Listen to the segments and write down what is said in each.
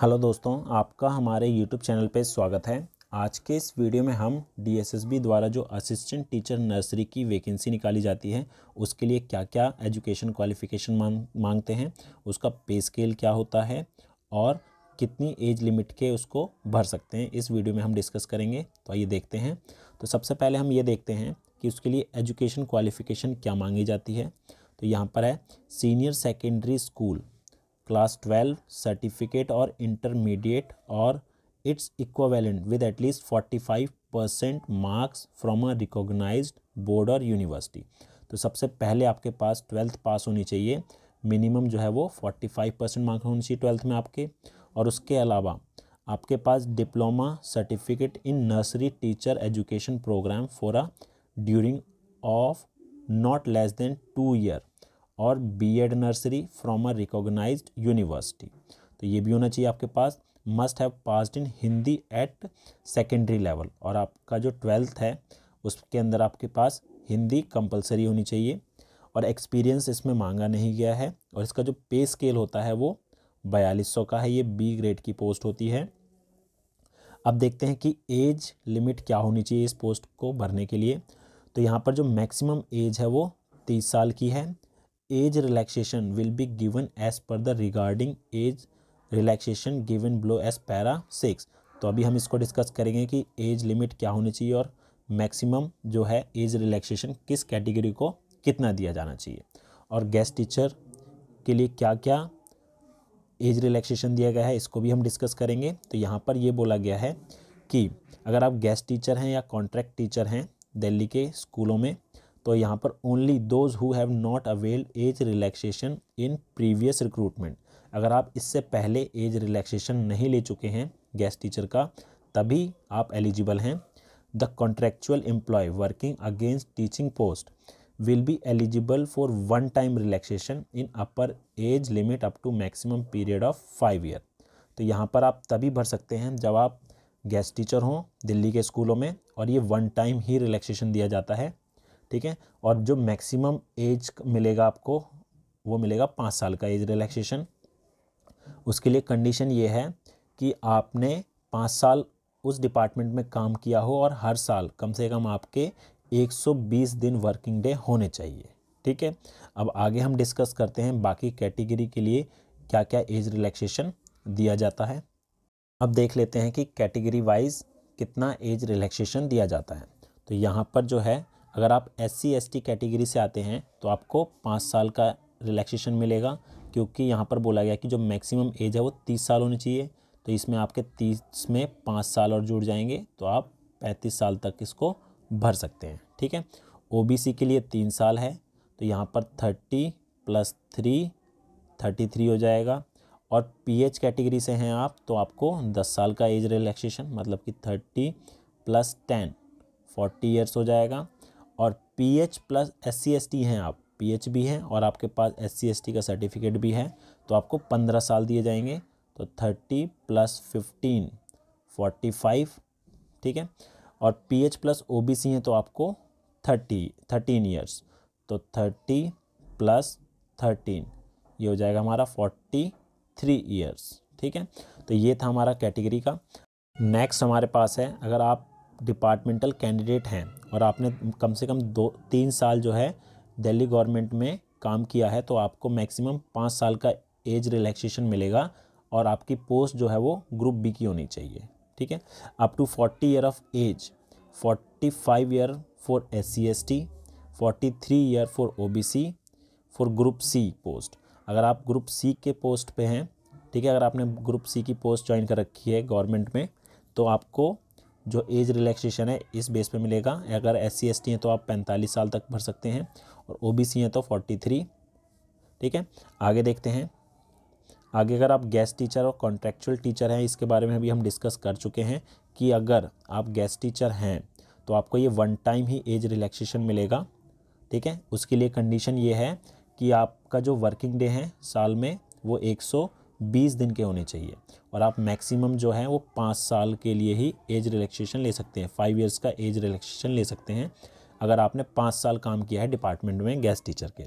hello दोस्तों आपका हमारे यूट्यूब चैनल पे स्वागत है आज के इस वीडियो में हम डीएसएसबी द्वारा जो असिस्टेंट टीचर नर्सरी की वैकेंसी निकाली जाती है उसके लिए क्या क्या एजुकेशन क्वालिफिकेशन मांग मांगते हैं उसका पे स्केल क्या होता है और कितनी एज लिमिट के उसको भर सकते हैं इस वीडियो में हम डिस्कस करेंगे तो आइए देखते हैं तो सबसे पहले हम ये देखते हैं कि उसके लिए एजुकेशन क्वालिफिकेशन क्या मांगी जाती है तो यहाँ पर है senior secondary school class twelve certificate और इंटरमीडिएट और its equivalent with at least forty five percent marks from a recognise board और यूनिवर्सिटी तो सबसे पहले आपके पास ट्वेल्थ पास होनी चाहिए मिनिमम जो है वो फोर्टी फाइव परसेंट मार्क्स होनी चाहिए ट्वेल्थ में आपके और उसके अलावा आपके पास diploma certificate in nursery teacher education programme for a during of not less than two year और BEd nursery from a recognised university तो ये भी होना चाहिए आपके पास must have passed in Hindi at secondary level और आपका जो ट्वेल्थ है उसके अंदर आपके पास हिंदी कंपलसरी होनी चाहिए और एक्सपीरियंस इसमें मांगा नहीं गया है और इसका जो पे स्केल होता है वो बयालीस सौ का है ये बी ग्रेड की पोस्ट होती है अब देखते हैं कि एज लिमिट क्या होनी चाहिए इस पोस्ट को भरने के लिए तो यहाँ पर जो मैक्सिमम एज है वो तीस साल की है age relaxation will be given as per the regarding age relaxation given below as para six तो अभी हम इसको डिस्कस करेंगे कि एज लिमिट क्या होनी चाहिए और मैक्सिमम जो है एज रिलैक्सेशन किस कैटेगरी को कितना दिया जाना चाहिए और गेस्ट टीचर के लिए क्या क्या एज रिलैक्सेशन दिया गया है इसको भी हम डिस्कस करेंगे तो यहाँ पर यह बोला गया है कि अगर आप गेस्ट टीचर हैं या कॉन्ट्रैक्ट टीचर हैं दिल्ली के स्कूलों में तो यहाँ पर only those who have not availed age relaxation in previous recruitment अगर आप इससे पहले एज रिलैक्सेशन नहीं ले चुके हैं गेस्ट टीचर का तभी आप एलिजिबल हैं the contractual employee working against teaching post will be eligible for one time relaxation in upper age limit up to maximum period of five year तो यहाँ पर आप तभी भर सकते हैं जब आप गेस्ट टीचर हों दिल्ली के स्कूलों में और ये वन टाइम ही रिलैक्सेशन दिया जाता है ठीक है और जो मैक्सिमम एज मिलेगा आपको वो मिलेगा पाँच साल का एज रिलैक्सेशन उसके लिए कंडीशन ये है कि आपने पाँच साल उस डिपार्टमेंट में काम किया हो और हर साल कम से कम आपके 120 दिन वर्किंग डे होने चाहिए ठीक है अब आगे हम डिस्कस करते हैं बाकी कैटेगरी के लिए क्या क्या एज रिलैक्सेशन दिया जाता है अब देख लेते हैं कि कैटेगरी वाइज कितना एज रिलैक्सेशन दिया जाता है तो यहाँ पर जो है अगर आप S C S T category से आते हैं तो आपको पाँच साल का रिलैक्सेशन मिलेगा क्योंकि यहाँ पर बोला गया कि जो मैक्सिमम एज है वो तीस साल होनी चाहिए तो इसमें आपके तीस में पाँच साल और जुड़ जाएंगे तो आप पैंतीस साल तक इसको भर सकते हैं ठीक है सी के लिए तीन साल है तो यहाँ पर thirty plus three thirty three हो जाएगा और एच कैटेगरी से हैं आप तो आपको दस साल का एज रिलैक्सेशन मतलब कि thirty plus ten forty years हो जाएगा और P H plus S C S T हैं आप पी एच भी हैं और आपके पास एस सी एस टी का सर्टिफिकेट भी है तो आपको पंद्रह साल दिए जाएंगे तो thirty plus fifteen forty five ठीक है और P H plus O B C हैं तो आपको थर्टी थर्टीन ईयर्स तो थर्टी प्लस थर्टीन ये हो जाएगा हमारा फोर्टी थ्री ईयर्स ठीक है तो ये था हमारा कैटेगरी का नेक्स्ट हमारे पास है अगर आप डिपार्टमेंटल कैंडिडेट हैं और आपने कम से कम दो तीन साल जो है दिल्ली गवर्नमेंट में काम किया है तो आपको मैक्सिमम पाँच साल का एज रिलैक्सेशन मिलेगा और आपकी पोस्ट जो है वो ग्रुप बी की होनी चाहिए ठीक है up to forty year of age forty five year for S C S T forty three year for O B C for group C post अगर आप ग्रुप सी के पोस्ट पे हैं ठीक है अगर आपने ग्रुप सी की पोस्ट ज्वाइन कर रखी है गवर्नमेंट में तो आपको जो एज रिलैक्सेशन है इस बेस पे मिलेगा अगर एस सी एस टी हैं तो आप 45 साल तक भर सकते हैं और ओ बी सी हैं तो 43 ठीक है आगे देखते हैं आगे अगर आप गेस्ट टीचर और कॉन्ट्रेक्चुअल टीचर हैं इसके बारे में भी हम डिस्कस कर चुके हैं कि अगर आप गेस्ट टीचर हैं तो आपको ये वन टाइम ही एज रिलैक्सेशन मिलेगा ठीक है उसके लिए कंडीशन ये है कि आपका जो वर्किंग डे है साल में वो एक सौ बीस दिन के होने चाहिए और आप मैक्सिमम जो है वो पाँच साल के लिए ही एज रिलैक्सेशन ले सकते हैं फाइव इयर्स का एज रिलैक्सेशन ले सकते हैं अगर आपने पाँच साल काम किया है डिपार्टमेंट में गैस टीचर के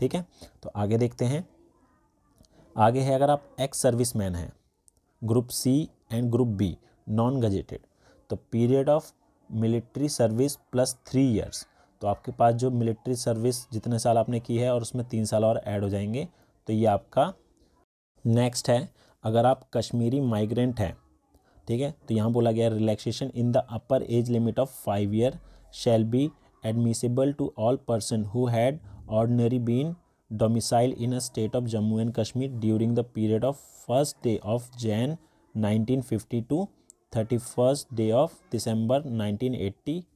ठीक है तो आगे देखते हैं आगे है अगर आप एक्स सर्विस मैन हैं group C and group B non gazetted तो period of military service plus three years तो आपके पास जो मिलिट्री सर्विस जितने साल आपने की है और उसमें तीन साल और ऐड हो जाएंगे तो ये आपका नेक्स्ट है अगर आप कश्मीरी माइग्रेंट हैं ठीक है तो यहाँ बोला गया relaxation in the upper age limit of five year shall be admissible to all person who had ordinary been domicile in a state of Jammu and Kashmir during the period of first day of Jan nineteen fifty two thirty first day of December nineteen eighty